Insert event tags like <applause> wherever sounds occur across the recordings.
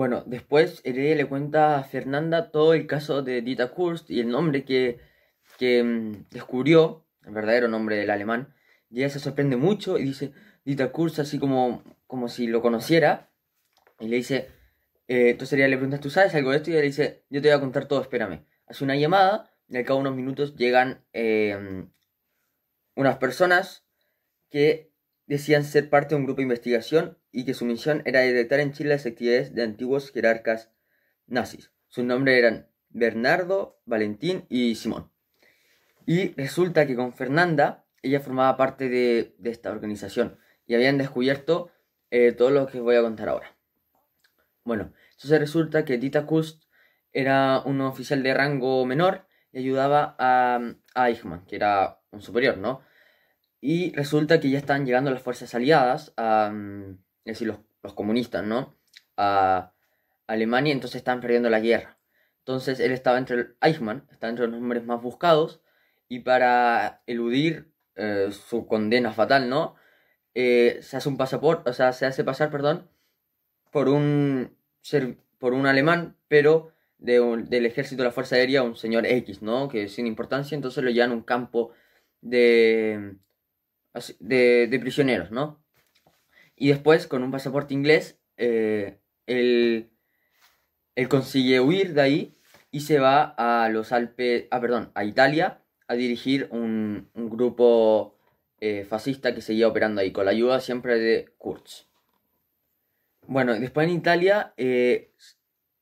Bueno, después Heredia le cuenta a Fernanda todo el caso de Dita Kurst y el nombre que, que mm, descubrió, el verdadero nombre del alemán. Y ella se sorprende mucho y dice, Dita Kurst, así como, como si lo conociera. Y le dice, entonces eh, Heredia le pregunta, ¿tú sabes algo de esto? Y ella le dice, yo te voy a contar todo, espérame. Hace una llamada y al cabo de unos minutos llegan eh, mm, unas personas que decían ser parte de un grupo de investigación y que su misión era detectar en Chile las actividades de antiguos jerarcas nazis. Sus nombres eran Bernardo, Valentín y Simón. Y resulta que con Fernanda, ella formaba parte de, esta organización y habían descubierto eh, todo lo que voy a contar ahora. Bueno, entonces resulta que Dita Kust era un oficial de rango menor y ayudaba a Eichmann, que era un superior, ¿no? Y resulta que ya están llegando las fuerzas aliadas, a, es decir, los, comunistas, ¿no? A Alemania, entonces están perdiendo la guerra. Entonces él estaba entre el, Eichmann, está entre los hombres más buscados, y para eludir eh, su condena fatal, ¿no? Eh, se hace un pasaporte, o sea, se hace pasar, perdón, por un, ser, por un alemán, pero del ejército de la Fuerza Aérea, un señor X, ¿no? Que es sin importancia, entonces lo llevan a un campo de de, prisioneros, ¿no? Y después, con un pasaporte inglés, eh, él, consigue huir de ahí y se va a los Alpes, ah, perdón, a Italia a dirigir un, grupo eh, fascista que seguía operando ahí, con la ayuda siempre de Kurz. Bueno, después en Italia, eh,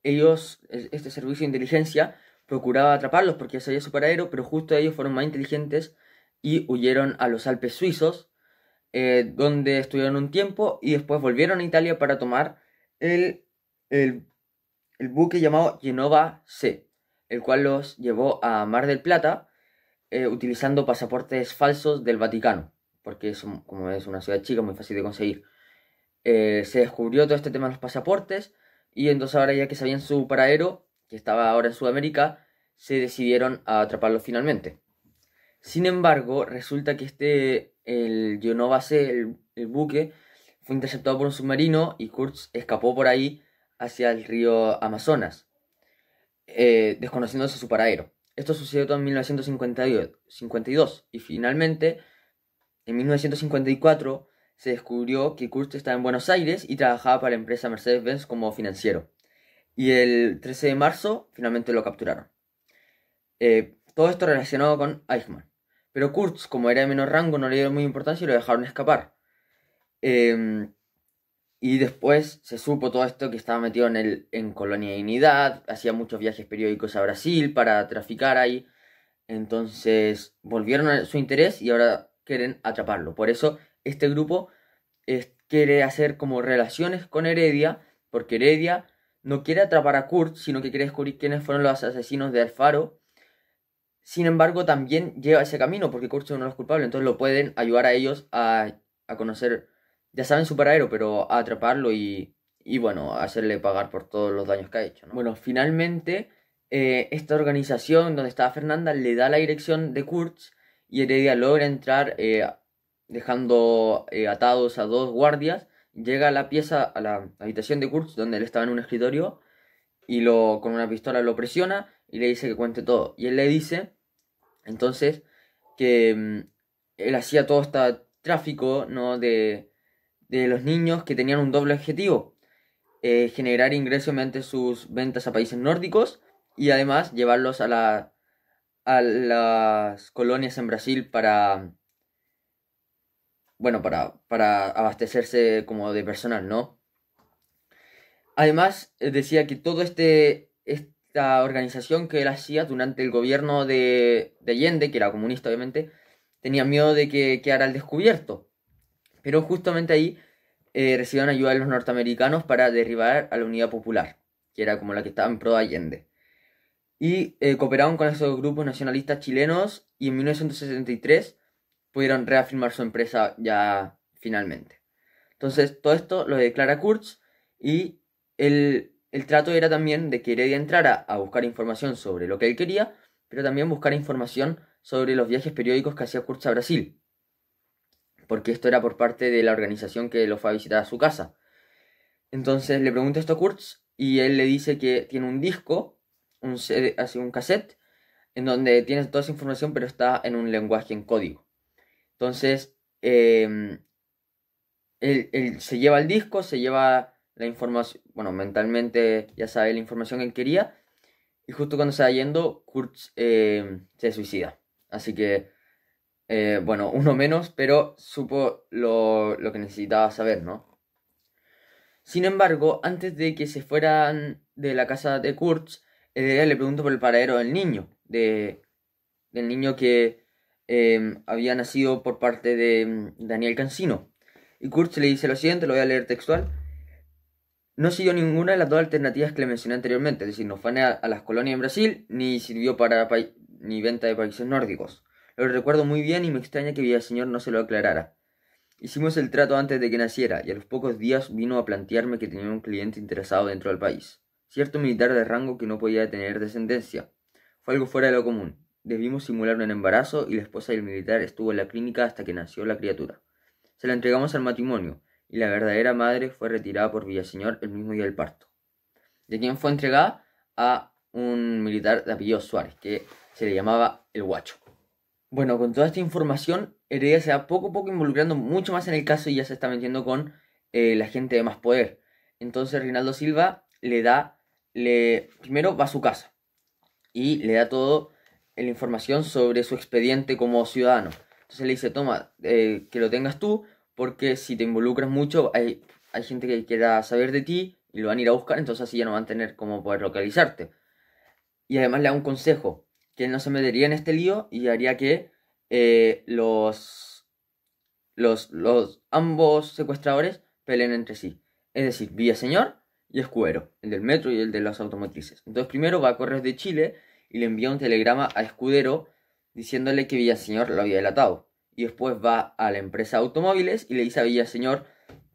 ellos, este servicio de inteligencia, procuraba atraparlos porque ya sabía su paradero, pero justo ellos fueron más inteligentes y huyeron a los Alpes suizos, eh, donde estuvieron un tiempo y después volvieron a Italia para tomar el, el, buque llamado Genova C, el cual los llevó a Mar del Plata eh, utilizando pasaportes falsos del Vaticano, porque es, como es una ciudad chica, muy fácil de conseguir. Eh, se descubrió todo este tema de los pasaportes y entonces ahora ya que sabían su paradero, que estaba ahora en Sudamérica, se decidieron a atraparlo finalmente. Sin embargo, resulta que este, el el, el buque, fue interceptado por un submarino y Kurtz escapó por ahí hacia el río Amazonas, eh, desconociéndose su paradero. Esto sucedió en 1952 y finalmente en 1954 se descubrió que Kurtz estaba en Buenos Aires y trabajaba para la empresa Mercedes-Benz como financiero. Y el 13 de marzo finalmente lo capturaron. Eh, todo esto relacionado con Eichmann. Pero Kurtz, como era de menor rango, no le dieron muy importancia y lo dejaron escapar. Em, y después se supo todo esto que estaba metido en, el, en Colonia Dignidad, hacía muchos viajes periódicos a Brasil para traficar ahí. Entonces volvieron su interés y ahora quieren atraparlo. Por eso este grupo quiere hacer como relaciones con Heredia, porque Heredia no quiere atrapar a Kurt, sino que quiere descubrir quiénes fueron los asesinos de Alfaro sin embargo, también lleva ese camino porque Kurtz no es culpable, entonces lo pueden ayudar a ellos a, a conocer, ya saben su paradero, pero a atraparlo y, y, bueno, hacerle pagar por todos los daños que ha hecho. Bueno, finalmente, eh, esta organización donde estaba Fernanda le da la dirección de Kurtz y Heredia logra entrar eh, dejando eh, atados a dos guardias. Llega a la pieza, a la habitación de Kurtz, donde él estaba en un escritorio, y lo, con una pistola lo presiona y le dice que cuente todo. Y él le dice entonces, que mm, él hacía todo este tráfico ¿no? de, de los niños que tenían un doble objetivo. Eh, generar ingresos mediante sus ventas a países nórdicos y además llevarlos a, la, a las colonias en Brasil para, bueno, para, para abastecerse como de personal, ¿no? Además, eh, decía que todo este, este organización que él hacía durante el gobierno de, Allende, que era comunista obviamente, tenía miedo de que quedara al descubierto. Pero justamente ahí eh, recibieron ayuda de los norteamericanos para derribar a la Unidad Popular, que era como la que estaba en pro de Allende. Y eh, cooperaron con esos grupos nacionalistas chilenos y en 1973 pudieron reafirmar su empresa ya finalmente. Entonces, todo esto lo declara Kurz y él el trato era también de que Heredia entrara a buscar información sobre lo que él quería, pero también buscar información sobre los viajes periódicos que hacía Kurtz a Brasil, porque esto era por parte de la organización que lo fue a visitar a su casa. Entonces le pregunta esto a Kurtz y él le dice que tiene un disco, un un cassette, en donde tiene toda esa información, pero está en un lenguaje en código. Entonces, em, él se lleva el disco, se lleva la información, bueno, mentalmente ya sabe la información que él quería. Y justo cuando se va yendo, Kurtz eh, se suicida. Así que, eh, bueno, uno menos, pero supo lo, que necesitaba saber, ¿no? Sin embargo, antes de que se fueran de la casa de Kurtz, le pregunto por el paradero del niño, de, del niño que em, había nacido por parte de mm, Daniel Cancino. Y Kurtz le dice lo siguiente, lo voy a leer textual. No siguió ninguna de las dos alternativas que le mencioné anteriormente, es decir, no fue a, las colonias en Brasil ni sirvió para ni venta de países nórdicos. Lo recuerdo muy bien y me extraña que Villaseñor no se lo aclarara. Hicimos el trato antes de que naciera y a los pocos días vino a plantearme que tenía un cliente interesado dentro del país, cierto militar de rango que no podía tener descendencia. Fue algo fuera de lo común. Debimos simular un embarazo y la esposa del militar estuvo en la clínica hasta que nació la criatura. Se la entregamos al matrimonio y la verdadera madre fue retirada por Villaseñor el mismo día del parto, de quien fue entregada a un militar de apellido Suárez, que se le llamaba el guacho. Bueno, con toda esta información, Heredia se va poco a poco involucrando mucho más en el caso y ya se está metiendo con eh, la gente de más poder. Entonces Reinaldo Silva le da, le, primero va a su casa y le da todo eh, la información sobre su expediente como ciudadano. Entonces le dice, toma, eh, que lo tengas tú, porque si te involucras mucho hay, hay gente que quiera saber de ti y lo van a ir a buscar, entonces así ya no van a tener cómo poder localizarte. Y además le da un consejo, que él no se metería en este lío y haría que eh, los, los, los ambos secuestradores peleen entre sí. Es decir, Villaseñor y Escudero, el del metro y el de las automotrices. Entonces primero va a correr de Chile y le envía un telegrama a Escudero diciéndole que Villaseñor lo había delatado y después va a la empresa automóviles y le dice a Villaseñor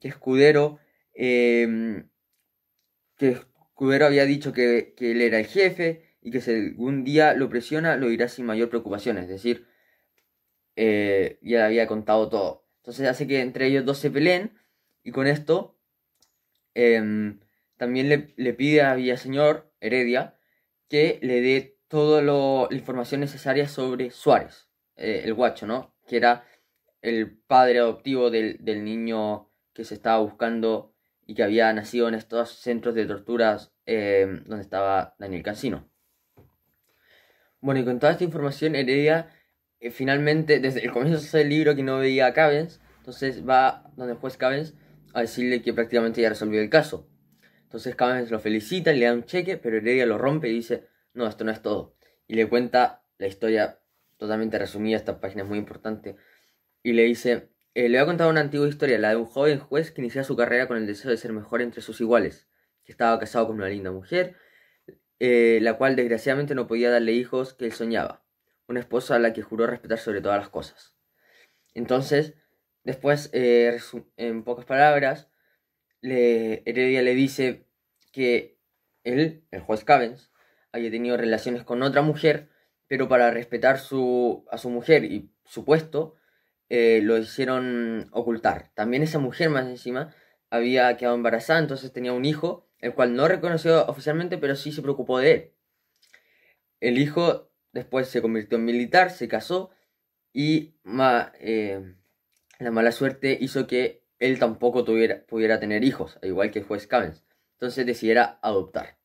que Escudero, eh, que Escudero había dicho que, él era el jefe y que si algún día lo presiona lo irá sin mayor preocupación, es decir, eh, ya le había contado todo. Entonces hace que entre ellos dos se peleen y con esto em, también le, le, pide a Villaseñor Heredia que le dé toda la información necesaria sobre Suárez, eh, el guacho, ¿no? que era el padre adoptivo del, niño que se estaba buscando y que había nacido en estos centros de torturas em, donde estaba Daniel Casino. Bueno, y con toda esta información, Heredia eh, finalmente, desde el comienzo del libro que no veía a Cavens, entonces va donde el juez Cavens a decirle que prácticamente ya resolvió el caso. Entonces Cavens lo felicita, le da un cheque, pero Heredia lo rompe y dice, no, esto no es todo. Y le cuenta la historia totalmente resumida, esta página es muy importante. Y le dice, eh, le voy a contar una antigua historia, la de un joven juez que inicia su carrera con el deseo de ser mejor entre sus iguales, que estaba casado con una linda mujer, eh, la cual desgraciadamente no podía darle hijos que él soñaba, una esposa a la que juró respetar sobre todas las cosas. Entonces, después, eh, en pocas palabras, le, Heredia le dice que él, el juez Cavens, había tenido relaciones con otra mujer pero para respetar a su mujer y su puesto, eh, lo hicieron ocultar. También esa mujer más encima había quedado embarazada, entonces tenía un hijo, el cual no reconoció oficialmente, pero sí se preocupó de él. El hijo después se convirtió en militar, se casó y eh, la mala suerte hizo que él tampoco tuviera, pudiera tener hijos, al igual que juez Cavens. Entonces decidiera adoptar.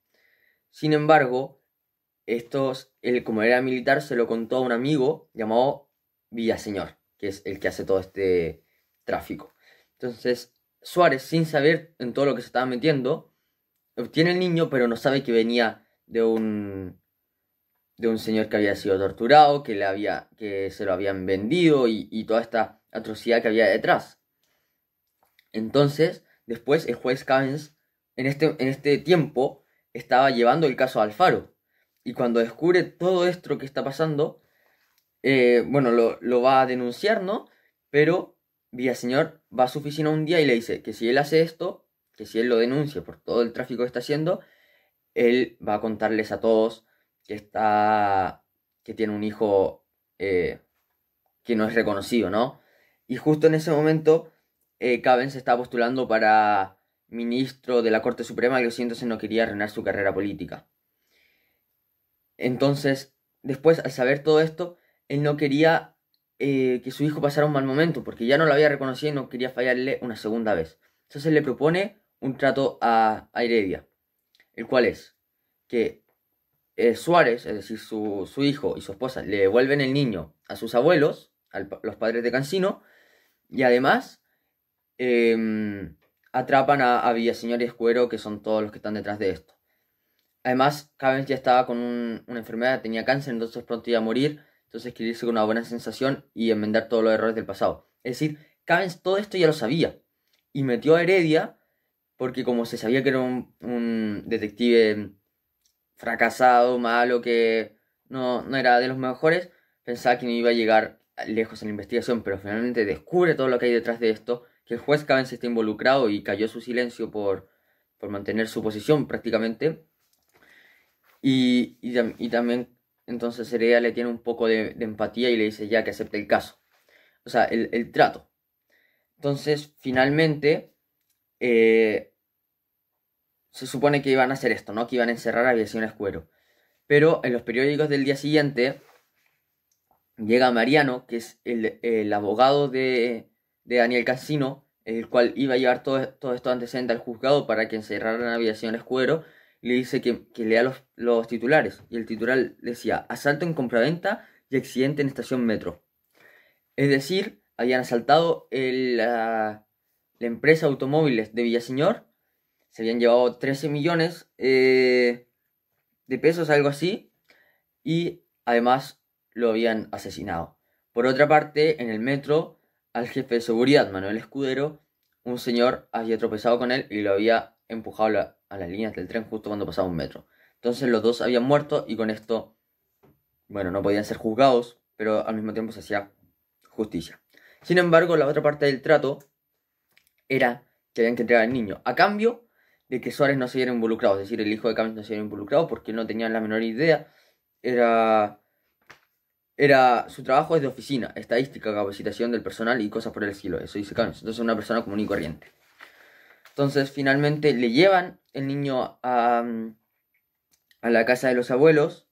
Sin embargo, estos, él como era militar, se lo contó a un amigo llamado Villaseñor, que es el que hace todo este tráfico. Entonces, Suárez, sin saber en todo lo que se estaba metiendo, obtiene el niño, pero no sabe que venía de un de un señor que había sido torturado, que, le había, que se lo habían vendido y, toda esta atrocidad que había detrás. Entonces, después el juez Cavens, en este, en este tiempo, estaba llevando el caso a Alfaro y cuando descubre todo esto que está pasando, eh, bueno, lo, va a denunciar, ¿no? Pero Villaseñor va a su oficina un día y le dice que si él hace esto, que si él lo denuncia por todo el tráfico que está haciendo, él va a contarles a todos que está, que tiene un hijo eh, que no es reconocido, ¿no? Y justo en ese momento, eh, Caben se está postulando para ministro de la Corte Suprema y lo siento, se no quería arruinar su carrera política. Entonces, después, al saber todo esto, él no quería eh, que su hijo pasara un mal momento, porque ya no lo había reconocido y no quería fallarle una segunda vez. Entonces le propone un trato a, a el cual es que eh, Suárez, es decir, su, hijo y su esposa, le devuelven el niño a sus abuelos, a los padres de Cancino, y además em, atrapan a, a Villaseñor y Escuero, que son todos los que están detrás de esto. Además, Cavens ya estaba con una enfermedad, tenía cáncer, entonces pronto iba a morir. Entonces quería irse con una buena sensación y enmendar todos los errores del pasado. Es decir, Cavens todo esto ya lo sabía. Y metió a Heredia porque como se sabía que era un, detective fracasado, malo, que no, no era de los mejores, pensaba que no iba a llegar lejos en la investigación, pero finalmente descubre todo lo que hay detrás de esto, que el juez Cavens está involucrado y cayó su silencio por, por mantener su posición prácticamente, y, y, también entonces Heredia le tiene un poco de, empatía y le dice ya que acepte el caso, o sea, el, trato. Entonces, finalmente, eh, se supone que iban a hacer esto, ¿no? Que iban a encerrar a Aviación Escuero. Pero en los periódicos del día siguiente llega Mariano, que es el, abogado de, de Daniel Casino, el cual iba a llevar todo esto antecedentes al juzgado para que encerraran a Aviación Escuero le dice que, que lea los, titulares. Y el titular decía, asalto en compraventa y accidente en estación metro. Es decir, habían asaltado la, la, empresa automóviles de Villaseñor. Se habían llevado 13 millones eh, de pesos, algo así. Y además lo habían asesinado. Por otra parte, en el metro, al jefe de seguridad, Manuel Escudero, un señor había tropezado con él y lo había empujado a las líneas del tren justo cuando pasaba un metro. Entonces los dos habían muerto y con esto, bueno, no podían ser juzgados, pero al mismo tiempo se hacía justicia. Sin embargo, la otra parte del trato era que habían que entregar al niño, a cambio de que Suárez no se viera involucrado, es decir, el hijo de Camus no se viera involucrado porque no tenían la menor idea, era, era su trabajo es de oficina, estadística, capacitación del personal y cosas por el estilo, eso dice Camus. entonces una persona común y corriente. Entonces finalmente le llevan el niño a, mm, la casa de los abuelos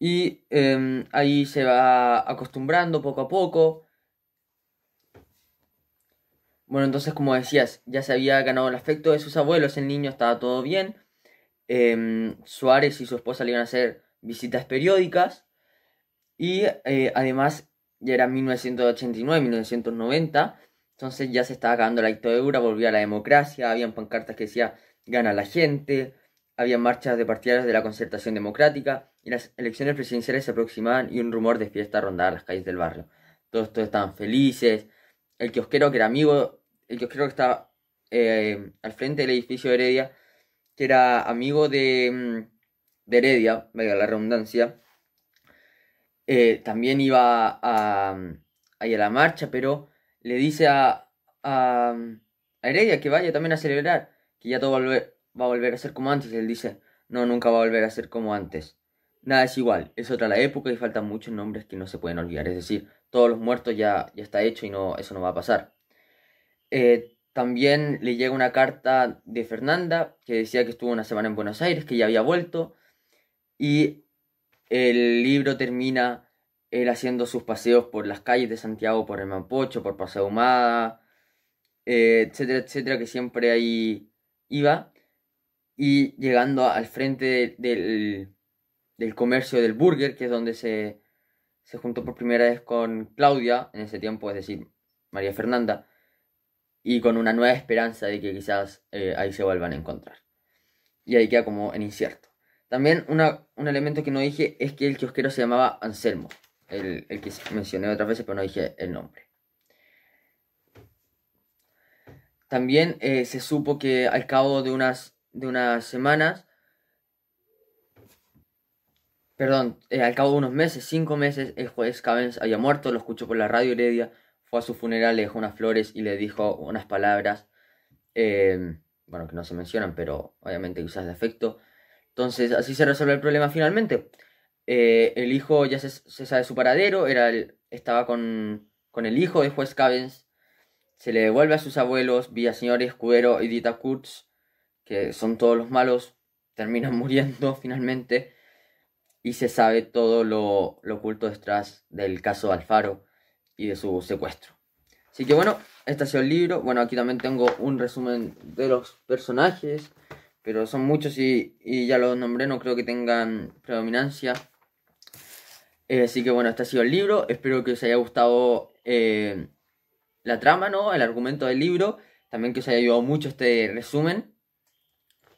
y em, ahí se va acostumbrando poco a poco. Bueno, entonces como decías, ya se había ganado el afecto de sus abuelos, el niño estaba todo bien. Em, Suárez y su esposa le iban a hacer visitas periódicas. Y eh, además ya era 1989, 1990. Entonces ya se estaba acabando la dictadura, volvía la democracia, habían pancartas que decía gana la gente, había marchas de partidarios de la concertación democrática y las elecciones presidenciales se aproximaban y un rumor de fiesta rondaba las calles del barrio. Todos, todos estaban felices. El kiosquero que era amigo, el kiosquero que estaba eh, al frente del edificio de Heredia, que era amigo de, mm, Heredia, venga la redundancia, eh, también iba a, ir mm, a, la marcha, pero le dice a, a, a Heredia que vaya también a celebrar, que ya todo va a, volver, a ser como antes. él dice, no, nunca va a volver a ser como antes. Nada es igual, es otra la época y faltan muchos nombres que no se pueden olvidar. Es decir, todos los muertos ya, ya está hecho y no, eso no va a pasar. Eh, también le llega una carta de Fernanda que decía que estuvo una semana en Buenos Aires, que ya había vuelto. Y el libro termina él haciendo sus paseos por las calles de Santiago, por el Mapocho, por Paseo Humada, eh, etcétera, etcétera, que siempre ahí iba. Y llegando al frente del, del comercio del burger, que es donde se, se juntó por primera vez con Claudia, en ese tiempo, es decir, María Fernanda, y con una nueva esperanza de que quizás eh, ahí se vuelvan a encontrar. Y ahí queda como en incierto. También un elemento que no dije es que el kiosquero se llamaba Anselmo el, que mencioné otras veces, pero no dije el nombre. También eh, se supo que al cabo de unas, de unas semanas, perdón, eh, al cabo de unos meses, cinco meses, el juez Cabenz había muerto, lo escuchó por la radio Heredia, fue a su funeral, le dejó unas flores y le dijo unas palabras, eh, bueno, que no se mencionan, pero obviamente quizás de afecto. Entonces, así se resuelve el problema finalmente. Eh, el hijo ya se, sabe su paradero, era estaba con, el hijo de juez Cavens. Se le devuelve a sus abuelos, Villaseñor, Escudero y Dita Kurtz, que son todos los malos, terminan <laughs> muriendo finalmente. Y se sabe todo lo, oculto detrás del caso de Alfaro y de su secuestro. Así que bueno, este ha sido el libro. Bueno, aquí también tengo un resumen de los personajes, pero son muchos y, y ya los nombré, no creo que tengan predominancia. Eh, así que bueno, este ha sido el libro. Espero que os haya gustado eh, la trama, ¿no? El argumento del libro. También que os haya ayudado mucho este resumen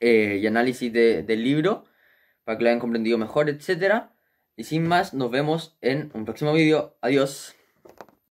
eh, y análisis del libro. Para que lo hayan comprendido mejor, etc. Y sin más, nos vemos en un próximo vídeo. Adiós.